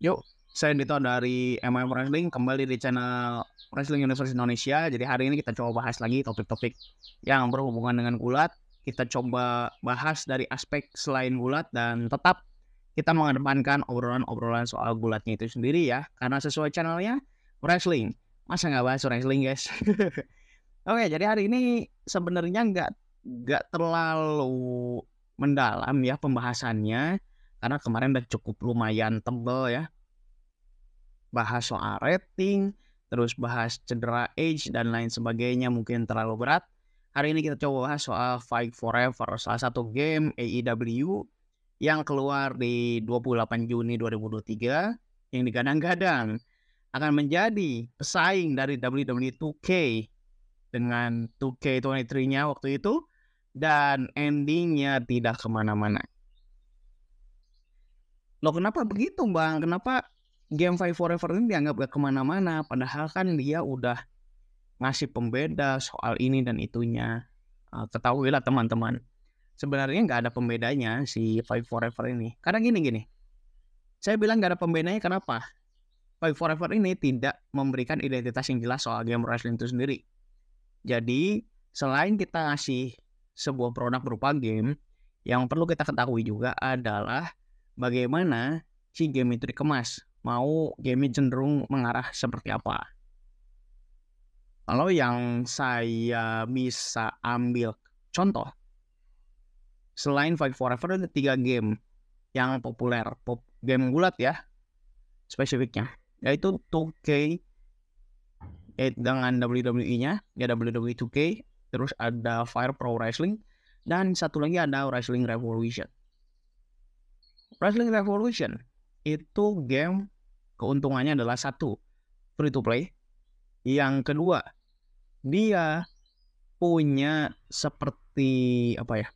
Yuk, saya Dito dari MM Wrestling kembali di channel Wrestling Universe Indonesia. Jadi hari ini kita coba bahas lagi topik-topik yang berhubungan dengan gulat. Kita coba bahas dari aspek selain gulat dan tetap kita mengedepankan obrolan-obrolan soal gulatnya itu sendiri ya. Karena sesuai channelnya wrestling. Masa nggak bahas wrestling guys? Oke, jadi hari ini sebenarnya nggak nggak terlalu mendalam ya pembahasannya karena kemarin udah cukup lumayan tebel ya bahas soal rating terus bahas cedera age dan lain sebagainya mungkin terlalu berat hari ini kita coba bahas soal Fight Forever salah satu game AEW yang keluar di 28 Juni 2023 yang digadang-gadang akan menjadi pesaing dari WWE 2K dengan 2K23-nya waktu itu dan endingnya tidak kemana-mana. Loh kenapa begitu bang? Kenapa game Five Forever ini dianggap gak kemana-mana? Padahal kan dia udah ngasih pembeda soal ini dan itunya. Uh, ketahuilah teman-teman. Sebenarnya nggak ada pembedanya si Five Forever ini. Karena gini-gini. Saya bilang nggak ada pembedanya kenapa? Five Forever ini tidak memberikan identitas yang jelas soal game wrestling itu sendiri. Jadi selain kita ngasih sebuah produk berupa game, yang perlu kita ketahui juga adalah bagaimana si game itu dikemas mau game cenderung mengarah seperti apa kalau yang saya bisa ambil contoh selain Fight Forever ada tiga game yang populer pop game gulat ya spesifiknya yaitu 2K eh, dengan WWE nya ya WWE 2K terus ada Fire Pro Wrestling dan satu lagi ada Wrestling Revolution Wrestling Revolution itu game keuntungannya adalah satu free to play, yang kedua dia punya seperti apa ya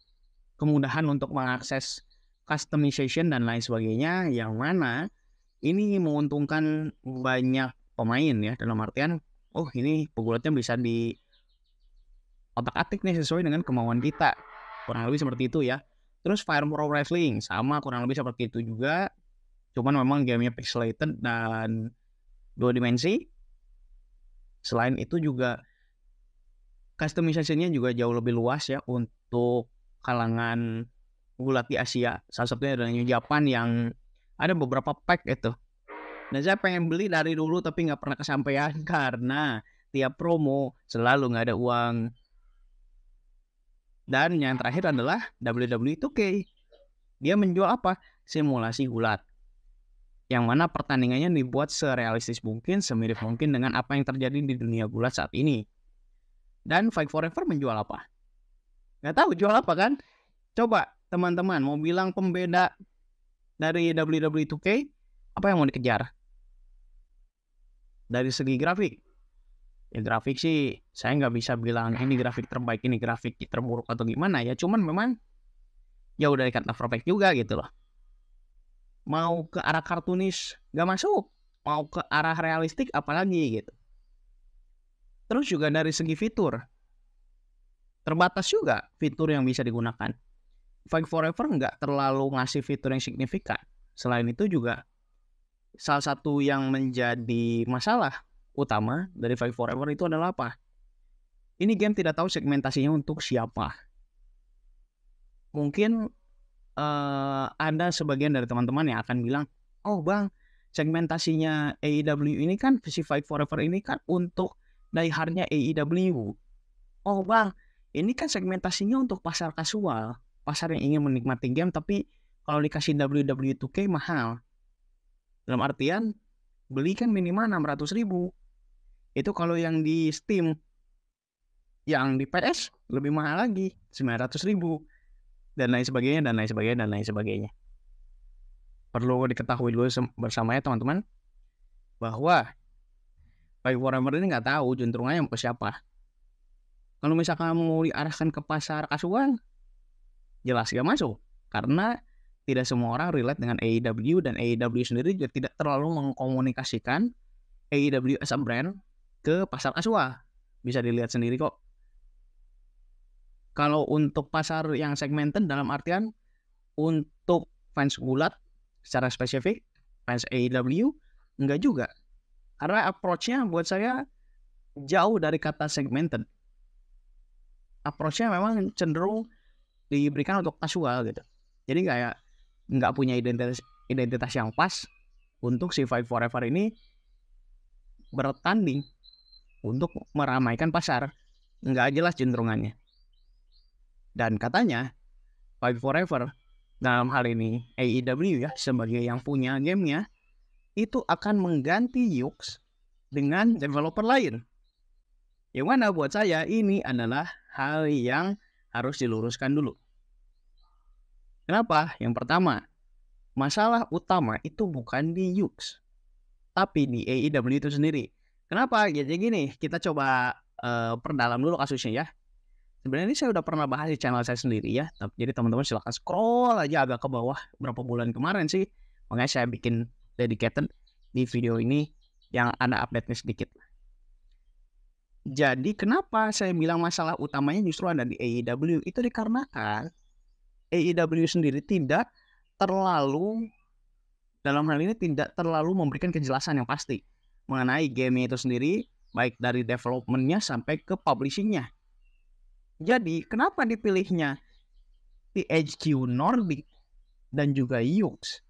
kemudahan untuk mengakses customization dan lain sebagainya yang mana ini menguntungkan banyak pemain ya dalam artian oh ini pegulatnya bisa di otak atik nih sesuai dengan kemauan kita kurang lebih seperti itu ya Terus Fire Pro Wrestling sama kurang lebih seperti itu juga. Cuman memang gamenya pixelated dan dua dimensi. Selain itu juga customisasinya juga jauh lebih luas ya untuk kalangan gulat di Asia. Salah satunya adalah New Japan yang ada beberapa pack itu. Nah saya pengen beli dari dulu tapi nggak pernah kesampaian karena tiap promo selalu nggak ada uang dan yang terakhir adalah WWE 2K. Dia menjual apa? Simulasi gulat. Yang mana pertandingannya dibuat serealistis mungkin, semirip mungkin dengan apa yang terjadi di dunia gulat saat ini. Dan Fight Forever menjual apa? Gak tahu jual apa kan? Coba teman-teman mau bilang pembeda dari WWE 2K apa yang mau dikejar? Dari segi grafik, ya grafik sih saya nggak bisa bilang ini grafik terbaik ini grafik terburuk atau gimana ya cuman memang ya udah kata perfect juga gitu loh mau ke arah kartunis nggak masuk mau ke arah realistik apalagi gitu terus juga dari segi fitur terbatas juga fitur yang bisa digunakan Fight Forever nggak terlalu ngasih fitur yang signifikan selain itu juga salah satu yang menjadi masalah utama dari Five Forever itu adalah apa? Ini game tidak tahu segmentasinya untuk siapa. Mungkin uh, ada sebagian dari teman-teman yang akan bilang, oh bang, segmentasinya AEW ini kan si Five Forever ini kan untuk diehardnya AEW. Oh bang, ini kan segmentasinya untuk pasar kasual, pasar yang ingin menikmati game tapi kalau dikasih ww 2K e mahal. Dalam artian beli kan minimal 600 ribu. Itu kalau yang di Steam. Yang di PS lebih mahal lagi, 900 ribu. Dan lain sebagainya, dan lain sebagainya, dan lain sebagainya. Perlu diketahui dulu bersamanya teman-teman, bahwa Baik Warhammer ini nggak tahu jentrungannya ke siapa. Kalau misalkan mau diarahkan ke pasar kasual, jelas gak masuk. Karena tidak semua orang relate dengan AEW dan AEW sendiri juga tidak terlalu mengkomunikasikan AEW as a brand ke pasar Aswa. Bisa dilihat sendiri kok. Kalau untuk pasar yang segmented dalam artian untuk fans gulat secara spesifik, fans AEW, enggak juga. Karena approachnya buat saya jauh dari kata segmented. approachnya memang cenderung diberikan untuk kasual gitu. Jadi kayak nggak punya identitas identitas yang pas untuk si Five Forever ini bertanding untuk meramaikan pasar. Nggak jelas cenderungannya. Dan katanya, Five Forever dalam hal ini AEW ya sebagai yang punya gamenya itu akan mengganti Yux dengan developer lain. Yang mana buat saya ini adalah hal yang harus diluruskan dulu. Kenapa? Yang pertama, masalah utama itu bukan di Yux, tapi di AEW itu sendiri. Kenapa? Jadi gini, kita coba uh, perdalam dulu kasusnya ya. Sebenarnya ini saya udah pernah bahas di channel saya sendiri ya. Jadi teman-teman silahkan scroll aja agak ke bawah berapa bulan kemarin sih. Makanya saya bikin dedicated di video ini yang ada update-nya sedikit. Jadi kenapa saya bilang masalah utamanya justru ada di AEW? Itu dikarenakan AEW sendiri tidak terlalu dalam hal ini tidak terlalu memberikan kejelasan yang pasti mengenai game itu sendiri baik dari developmentnya sampai ke publishingnya. Jadi kenapa dipilihnya THQ Nordic dan juga Yux?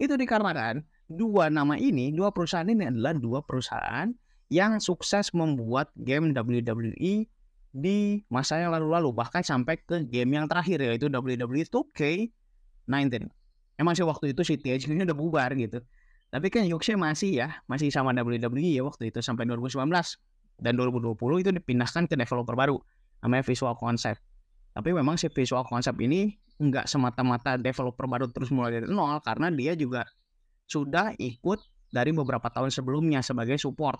Itu dikarenakan dua nama ini, dua perusahaan ini adalah dua perusahaan yang sukses membuat game WWE di masa yang lalu-lalu bahkan sampai ke game yang terakhir yaitu WWE 2K19. Emang sih waktu itu si THQ-nya udah bubar gitu tapi kan Yuxe masih ya, masih sama WWE ya waktu itu sampai 2019 dan 2020 itu dipindahkan ke developer baru namanya Visual Concept. Tapi memang si Visual Concept ini nggak semata-mata developer baru terus mulai dari nol karena dia juga sudah ikut dari beberapa tahun sebelumnya sebagai support.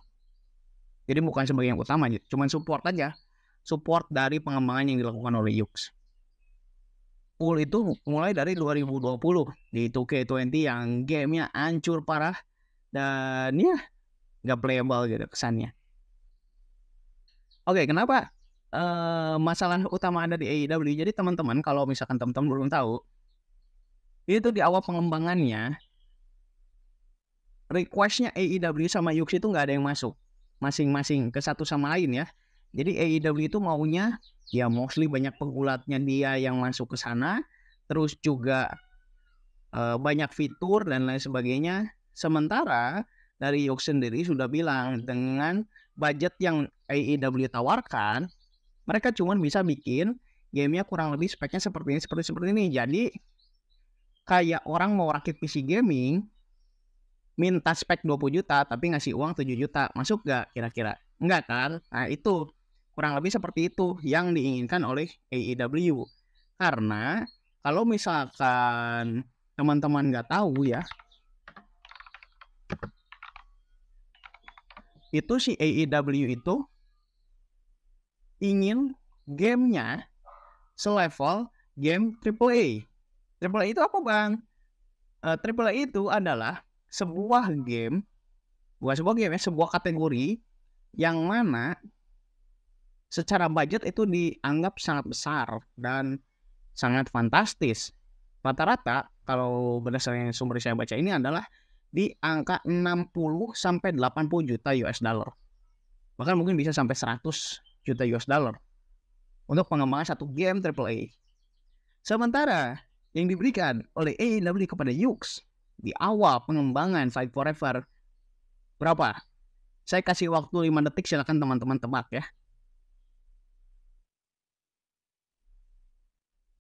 Jadi bukan sebagai yang utama, cuman support aja. Support dari pengembangan yang dilakukan oleh Yuxe pool itu mulai dari 2020 di 2K20 yang gamenya hancur parah dan ya nggak playable gitu kesannya. Oke, kenapa e, masalah utama ada di AEW? Jadi teman-teman kalau misalkan teman-teman belum tahu, itu di awal pengembangannya requestnya AEW sama Yuxi itu nggak ada yang masuk masing-masing ke satu sama lain ya jadi AEW itu maunya ya mostly banyak penggulatnya dia yang masuk ke sana, terus juga uh, banyak fitur dan lain sebagainya. Sementara dari Yoke sendiri sudah bilang dengan budget yang AEW tawarkan, mereka cuma bisa bikin gamenya kurang lebih speknya seperti ini, seperti seperti ini. Jadi kayak orang mau rakit PC gaming, minta spek 20 juta tapi ngasih uang 7 juta, masuk gak kira-kira? Enggak kan? Nah itu Kurang lebih seperti itu yang diinginkan oleh AEW. Karena kalau misalkan teman-teman nggak tahu ya, itu si AEW itu ingin gamenya selevel game AAA. AAA itu apa bang? Uh, eh, AAA itu adalah sebuah game, bukan sebuah game ya, sebuah kategori yang mana secara budget itu dianggap sangat besar dan sangat fantastis. Rata-rata kalau berdasarkan sumber saya baca ini adalah di angka 60 sampai 80 juta US dollar. Bahkan mungkin bisa sampai 100 juta US dollar untuk pengembangan satu game AAA. Sementara yang diberikan oleh AEW kepada Yux di awal pengembangan Fight Forever berapa? Saya kasih waktu 5 detik silahkan teman-teman tebak ya.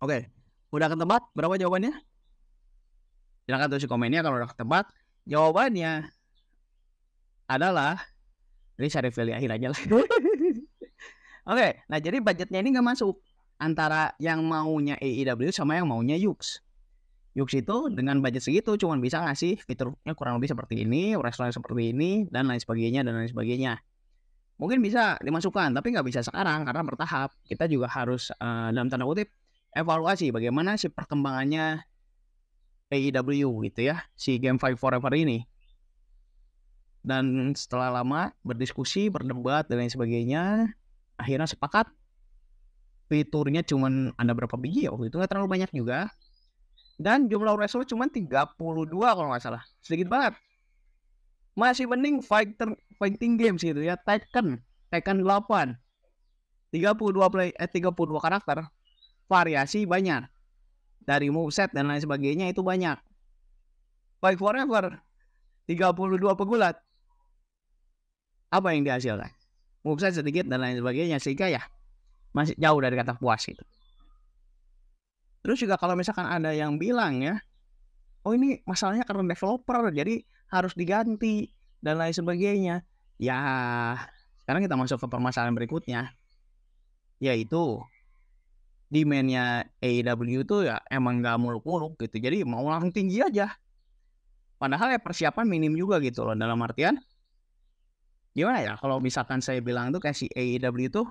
Oke, udah ketebak berapa jawabannya? Silahkan tulis komennya kalau udah ketebak. Jawabannya adalah ini saya reveal akhir aja lah. Oke, nah jadi budgetnya ini nggak masuk antara yang maunya AEW sama yang maunya Yux. Yux itu dengan budget segitu cuma bisa ngasih fiturnya kurang lebih seperti ini, restoran seperti ini, dan lain sebagainya, dan lain sebagainya. Mungkin bisa dimasukkan, tapi nggak bisa sekarang karena bertahap. Kita juga harus uh, dalam tanda kutip evaluasi bagaimana sih perkembangannya AEW gitu ya si Game Five Forever ini dan setelah lama berdiskusi berdebat dan lain sebagainya akhirnya sepakat fiturnya cuman ada berapa biji ya waktu itu nggak terlalu banyak juga dan jumlah wrestler cuma 32 kalau nggak salah sedikit banget masih mending fighter fighting games gitu ya Tekken Tekken 8 32 play eh 32 karakter variasi banyak dari moveset dan lain sebagainya itu banyak baik forever 32 pegulat apa yang dihasilkan moveset sedikit dan lain sebagainya sehingga ya masih jauh dari kata puas gitu terus juga kalau misalkan ada yang bilang ya oh ini masalahnya karena developer jadi harus diganti dan lain sebagainya ya sekarang kita masuk ke permasalahan berikutnya yaitu demandnya AEW tuh ya emang gak muluk-muluk gitu jadi mau langsung tinggi aja padahal ya persiapan minim juga gitu loh dalam artian gimana ya kalau misalkan saya bilang tuh kayak si AEW tuh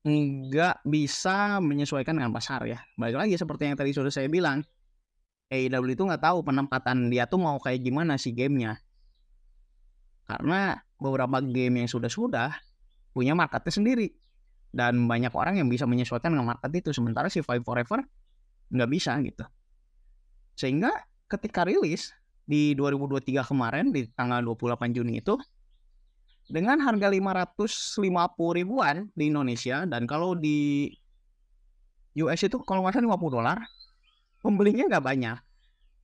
nggak bisa menyesuaikan dengan pasar ya balik lagi seperti yang tadi sudah saya bilang AEW itu nggak tahu penempatan dia tuh mau kayak gimana sih gamenya karena beberapa game yang sudah-sudah punya marketnya sendiri dan banyak orang yang bisa menyesuaikan dengan market itu sementara si Five Forever nggak bisa gitu sehingga ketika rilis di 2023 kemarin di tanggal 28 Juni itu dengan harga 550 ribuan di Indonesia dan kalau di US itu kalau nggak salah 50 dolar pembelinya nggak banyak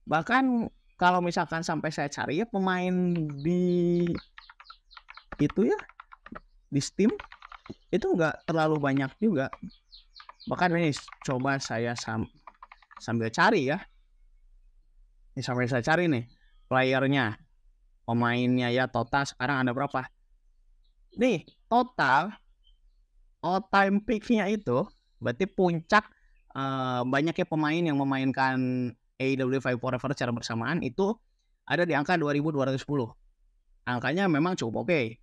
bahkan kalau misalkan sampai saya cari ya pemain di itu ya di Steam itu nggak terlalu banyak juga bahkan ini coba saya sam sambil cari ya ini sambil saya cari nih playernya pemainnya ya total sekarang ada berapa nih total all time picknya itu berarti puncak uh, banyaknya pemain yang memainkan AEW Fight Forever secara bersamaan itu ada di angka 2210 angkanya memang cukup oke okay.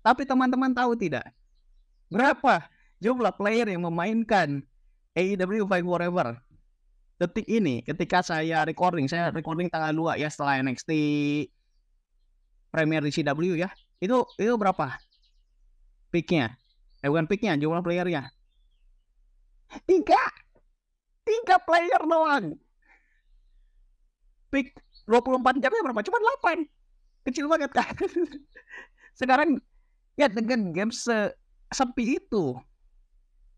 tapi teman-teman tahu tidak Berapa jumlah player yang memainkan AEW Fight Forever? Detik ini ketika saya recording, saya recording tanggal 2 ya setelah NXT Premier di CW ya. Itu itu berapa? Picknya. Eh bukan picknya, jumlah playernya. Tiga. Tiga player doang. Pick 24 jamnya berapa? Cuma 8. Kecil banget kan. Sekarang ya dengan game se sepi itu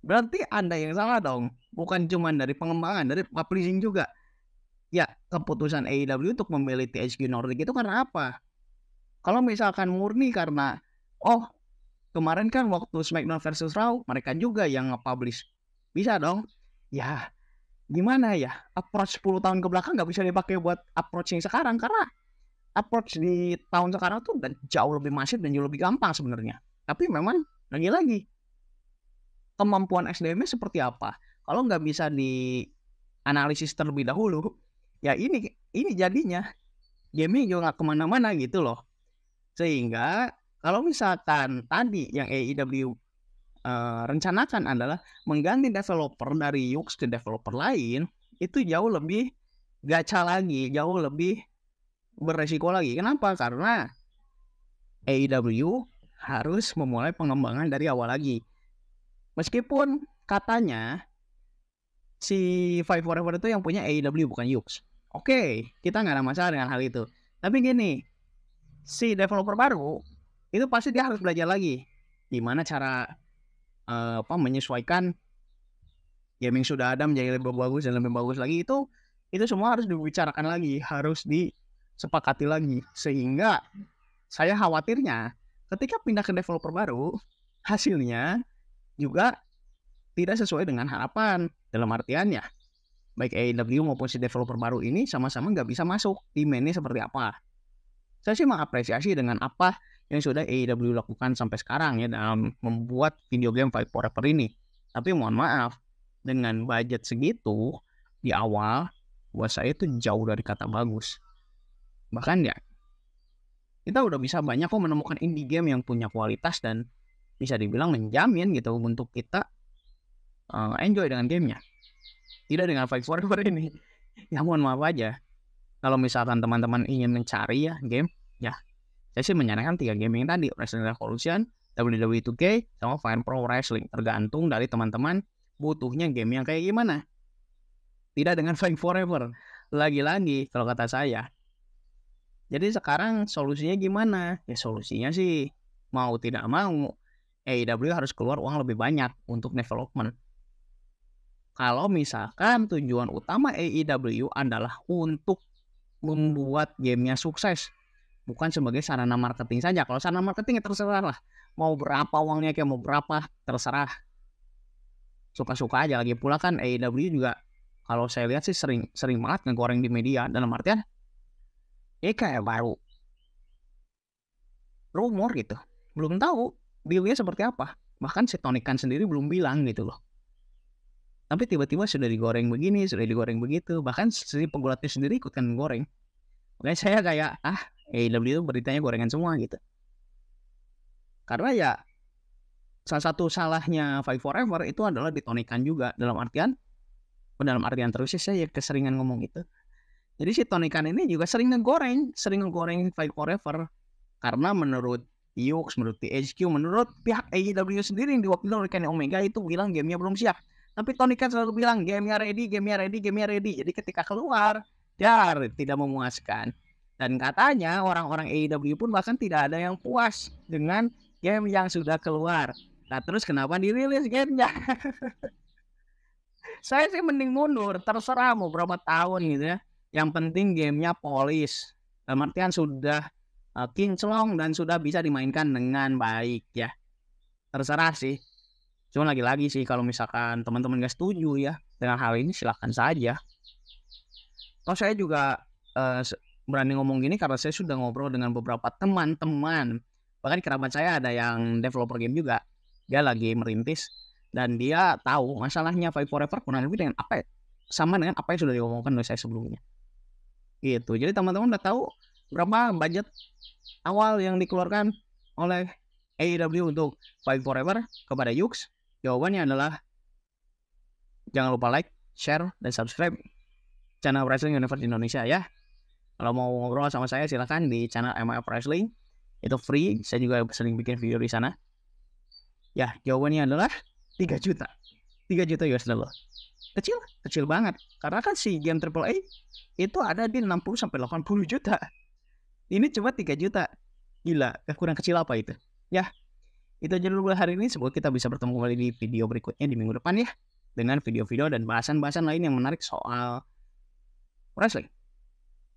berarti anda yang salah dong bukan cuma dari pengembangan dari publishing juga ya keputusan AEW untuk memilih THQ Nordic itu karena apa kalau misalkan murni karena oh kemarin kan waktu SmackDown versus Raw mereka juga yang nge-publish bisa dong ya gimana ya approach 10 tahun ke belakang nggak bisa dipakai buat approach yang sekarang karena approach di tahun sekarang tuh jauh lebih masif dan jauh lebih gampang sebenarnya tapi memang lagi-lagi kemampuan SDM-nya seperti apa kalau nggak bisa di analisis terlebih dahulu ya ini ini jadinya gaming juga nggak kemana-mana gitu loh sehingga kalau misalkan tadi yang AEW uh, eh, rencanakan adalah mengganti developer dari Yux ke developer lain itu jauh lebih gacha lagi jauh lebih beresiko lagi kenapa karena AEW harus memulai pengembangan dari awal lagi. Meskipun katanya si Five Forever itu yang punya AEW bukan Yux. Oke, okay, kita nggak ada masalah dengan hal itu. Tapi gini, si developer baru itu pasti dia harus belajar lagi gimana cara uh, apa menyesuaikan gaming sudah ada menjadi lebih bagus dan lebih bagus lagi itu itu semua harus dibicarakan lagi, harus disepakati lagi sehingga saya khawatirnya Ketika pindah ke developer baru, hasilnya juga tidak sesuai dengan harapan. Dalam artiannya, baik AEW maupun si developer baru ini sama-sama nggak bisa masuk demandnya seperti apa. Saya sih mengapresiasi dengan apa yang sudah AEW lakukan sampai sekarang ya dalam membuat video game Fight Forever ini. Tapi mohon maaf, dengan budget segitu di awal, buat saya itu jauh dari kata bagus. Bahkan ya kita udah bisa banyak kok menemukan indie game yang punya kualitas dan bisa dibilang menjamin gitu untuk kita uh, enjoy dengan gamenya tidak dengan Five Forever ini ya mohon maaf aja kalau misalkan teman-teman ingin mencari ya game ya saya sih menyarankan tiga game yang tadi Wrestling Revolution WWE 2K sama Fire Pro Wrestling tergantung dari teman-teman butuhnya game yang kayak gimana tidak dengan Five Forever lagi-lagi kalau kata saya jadi sekarang solusinya gimana? Ya solusinya sih mau tidak mau AEW harus keluar uang lebih banyak untuk development. Kalau misalkan tujuan utama AEW adalah untuk membuat gamenya sukses, bukan sebagai sarana marketing saja. Kalau sarana marketing ya terserah lah, mau berapa uangnya kayak mau berapa terserah. Suka-suka aja lagi pula kan AEW juga kalau saya lihat sih sering sering banget ngegoreng di media dalam artian ini kayak baru rumor gitu belum tahu dealnya seperti apa bahkan si Tony Khan sendiri belum bilang gitu loh tapi tiba-tiba sudah digoreng begini sudah digoreng begitu bahkan si penggulatnya sendiri ikutkan goreng makanya saya kayak ah lebih itu beritanya gorengan semua gitu karena ya salah satu salahnya five Forever itu adalah ditonikan juga dalam artian dalam artian terus sih saya ya keseringan ngomong itu jadi si Tony Khan ini juga sering ngegoreng, sering ngegoreng Fight Forever karena menurut Yux, menurut THQ, menurut pihak AEW sendiri yang diwakili oleh Kenny Omega itu bilang gamenya belum siap. Tapi Tony Khan selalu bilang gamenya ready, gamenya ready, gamenya ready. Jadi ketika keluar, dar tidak memuaskan. Dan katanya orang-orang AEW pun bahkan tidak ada yang puas dengan game yang sudah keluar. Nah terus kenapa dirilis gamenya? Saya sih mending mundur, terserah mau berapa tahun gitu ya yang penting gamenya polis. Dalam artian sudah uh, eh, kinclong dan sudah bisa dimainkan dengan baik ya. Terserah sih. Cuma lagi-lagi sih kalau misalkan teman-teman gak setuju ya dengan hal ini silahkan saja. Toh saya juga uh, berani ngomong gini karena saya sudah ngobrol dengan beberapa teman-teman. Bahkan kerabat saya ada yang developer game juga. Dia lagi merintis dan dia tahu masalahnya Five Forever kurang lebih dengan apa ya? sama dengan apa yang sudah diomongkan oleh saya sebelumnya gitu jadi teman-teman udah tahu berapa budget awal yang dikeluarkan oleh AEW untuk Fight Forever kepada Yux jawabannya adalah jangan lupa like share dan subscribe channel Wrestling Universe Indonesia ya kalau mau ngobrol sama saya silahkan di channel MF Wrestling itu free saya juga sering bikin video di sana ya jawabannya adalah 3 juta 3 juta US dollar kecil kecil banget karena kan si game A itu ada di 60 sampai 80 juta ini cuma 3 juta gila kurang kecil apa itu ya itu aja dulu hari ini semoga kita bisa bertemu kembali di video berikutnya di minggu depan ya dengan video-video dan bahasan-bahasan lain yang menarik soal wrestling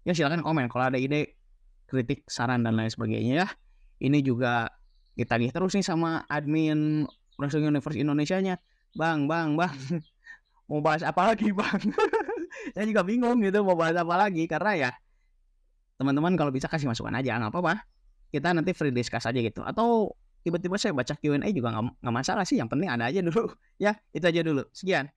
ya silahkan komen kalau ada ide kritik saran dan lain sebagainya ya ini juga kita ditagih terus nih sama admin Wrestling Universe Indonesia nya bang bang bang mau bahas apa lagi bang saya juga bingung gitu mau bahas apa lagi karena ya teman-teman kalau bisa kasih masukan aja nggak apa-apa kita nanti free discuss aja gitu atau tiba-tiba saya baca Q&A juga nggak masalah sih yang penting ada aja dulu ya itu aja dulu sekian